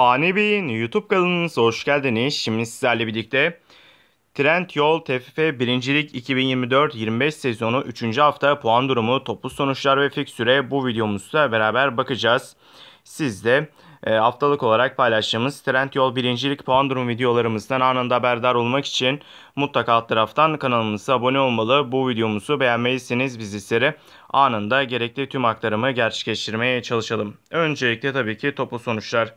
Fani Bey'in YouTube kanalınıza hoş geldiniz. Şimdi sizlerle birlikte Trend Yol TFF 1. Lig 2024-25 sezonu 3. hafta puan durumu, toplu sonuçlar ve fiksüre bu videomuzda beraber bakacağız. Siz de e, haftalık olarak paylaştığımız Trend Yol 1. Lig puan durumu videolarımızdan anında haberdar olmak için mutlaka alt taraftan kanalımıza abone olmalı. Bu videomuzu beğenmelisiniz. bizleri anında gerekli tüm aktarımı gerçekleştirmeye çalışalım. Öncelikle tabii ki toplu sonuçlar.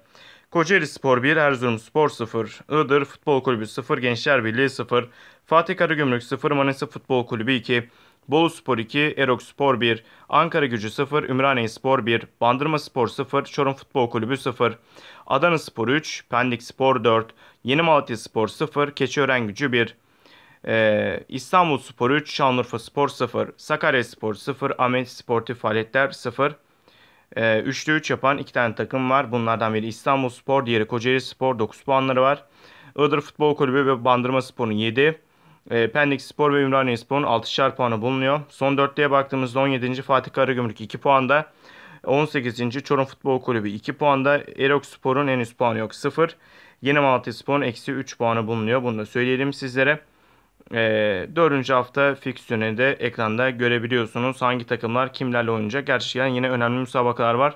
Kocaeli Spor 1, Erzurum Spor 0, Iğdır Futbol Kulübü 0, Gençler Birliği 0, Fatih Karagümrük 0, Manisa Futbol Kulübü 2, Bolu Spor 2, Erok Spor 1, Ankara Gücü 0, Ümraniye Spor 1, Bandırma Spor 0, Çorum Futbol Kulübü 0, Adana Spor 3, Pendik Spor 4, Yeni Malatya Spor 0, Keçiören Gücü 1, ee, İstanbul Spor 3, Şanlıurfa Spor 0, Sakarya Spor 0, Ahmet Sportif Faaliyetler 0, e, ee, üçlü 3 üç yapan iki tane takım var. Bunlardan biri İstanbul Spor, diğeri Kocaeli Spor 9 puanları var. Iğdır Futbol Kulübü ve Bandırma Spor'un 7. E, ee, Pendik Spor ve Ümraniye Spor'un 6'şar puanı bulunuyor. Son dörtlüye baktığımızda 17. Fatih Karagümrük 2 puanda. 18. Çorum Futbol Kulübü 2 puanda. Erok Spor'un en üst puanı yok 0. Yeni Malatya Spor'un eksi 3 puanı bulunuyor. Bunu da söyleyelim sizlere. E, ee, 4. hafta fikstürünü de ekranda görebiliyorsunuz. Hangi takımlar kimlerle oynayacak? Gerçekten yine önemli müsabakalar var.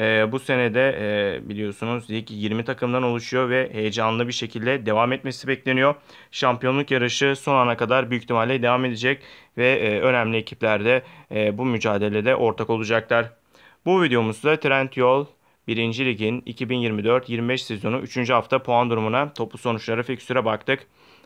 E, bu senede e, biliyorsunuz lig 20 takımdan oluşuyor ve heyecanlı bir şekilde devam etmesi bekleniyor. Şampiyonluk yarışı son ana kadar büyük ihtimalle devam edecek ve e, önemli ekipler de e, bu mücadelede ortak olacaklar. Bu videomuzda Trend Yol 1. Lig'in 2024-25 sezonu 3. hafta puan durumuna, topu sonuçlara, fikstüre baktık.